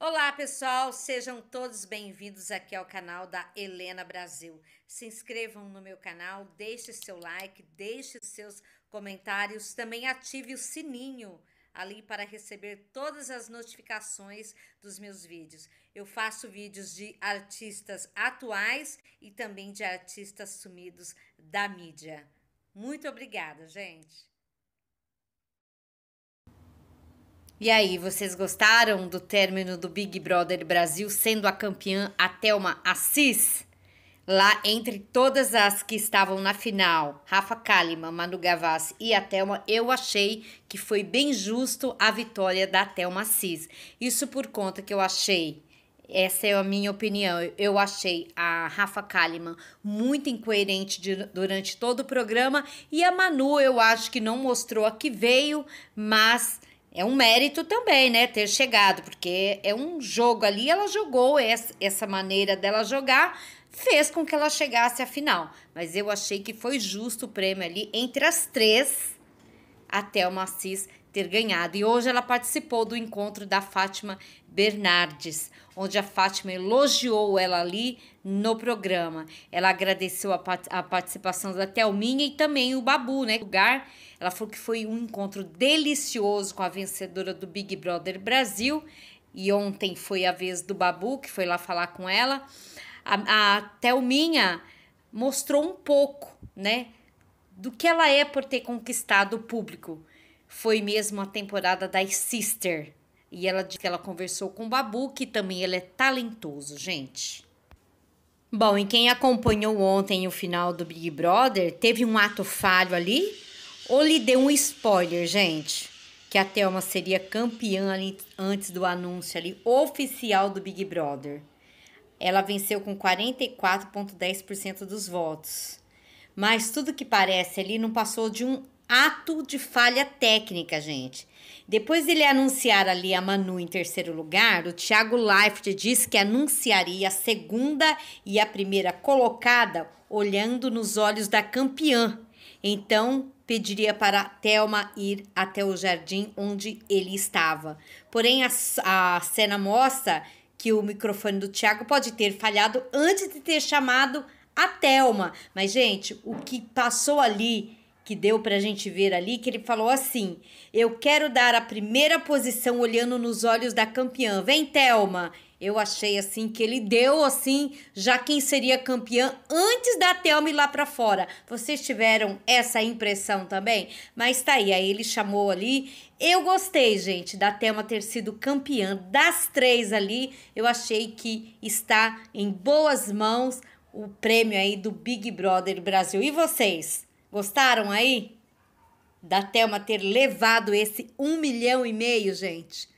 Olá, pessoal, sejam todos bem-vindos aqui ao canal da Helena Brasil. Se inscrevam no meu canal, deixe seu like, deixe seus comentários, também ative o sininho ali para receber todas as notificações dos meus vídeos. Eu faço vídeos de artistas atuais e também de artistas sumidos da mídia. Muito obrigada, gente! E aí, vocês gostaram do término do Big Brother Brasil sendo a campeã a Thelma Assis? Lá entre todas as que estavam na final, Rafa Kalimann, Manu Gavassi e a Thelma, eu achei que foi bem justo a vitória da Thelma Assis. Isso por conta que eu achei essa é a minha opinião. Eu achei a Rafa Kalimann muito incoerente de, durante todo o programa e a Manu eu acho que não mostrou a que veio, mas é um mérito também, né? Ter chegado, porque é um jogo ali, ela jogou essa, essa maneira dela jogar, fez com que ela chegasse à final. Mas eu achei que foi justo o prêmio ali entre as três a Thelma Assis ter ganhado. E hoje ela participou do encontro da Fátima Bernardes, onde a Fátima elogiou ela ali no programa. Ela agradeceu a, a participação da Thelminha e também o Babu, né? O Ela falou que foi um encontro delicioso com a vencedora do Big Brother Brasil. E ontem foi a vez do Babu, que foi lá falar com ela. A, a Thelminha mostrou um pouco, né? do que ela é por ter conquistado o público. Foi mesmo a temporada da Sister. E ela diz que ela conversou com o Babu, que também ele é talentoso, gente. Bom, e quem acompanhou ontem o final do Big Brother, teve um ato falho ali, ou lhe deu um spoiler, gente, que a Thelma seria campeã ali, antes do anúncio ali oficial do Big Brother. Ela venceu com 44,10% dos votos. Mas tudo que parece ali não passou de um ato de falha técnica, gente. Depois dele anunciar ali a Manu em terceiro lugar, o Thiago Leifert diz que anunciaria a segunda e a primeira colocada olhando nos olhos da campeã. Então, pediria para Thelma ir até o jardim onde ele estava. Porém, a, a cena mostra que o microfone do Thiago pode ter falhado antes de ter chamado a Thelma. Mas, gente, o que passou ali, que deu pra gente ver ali, que ele falou assim: eu quero dar a primeira posição olhando nos olhos da campeã. Vem, Thelma! Eu achei assim que ele deu assim, já quem seria campeã antes da Thelma ir lá para fora. Vocês tiveram essa impressão também? Mas tá aí, aí ele chamou ali. Eu gostei, gente, da Thelma ter sido campeã das três ali. Eu achei que está em boas mãos o prêmio aí do Big Brother Brasil. E vocês, gostaram aí? Da Thelma ter levado esse um milhão e meio, gente.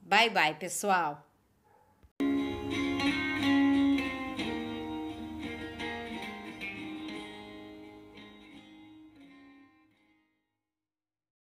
Bye, bye, pessoal.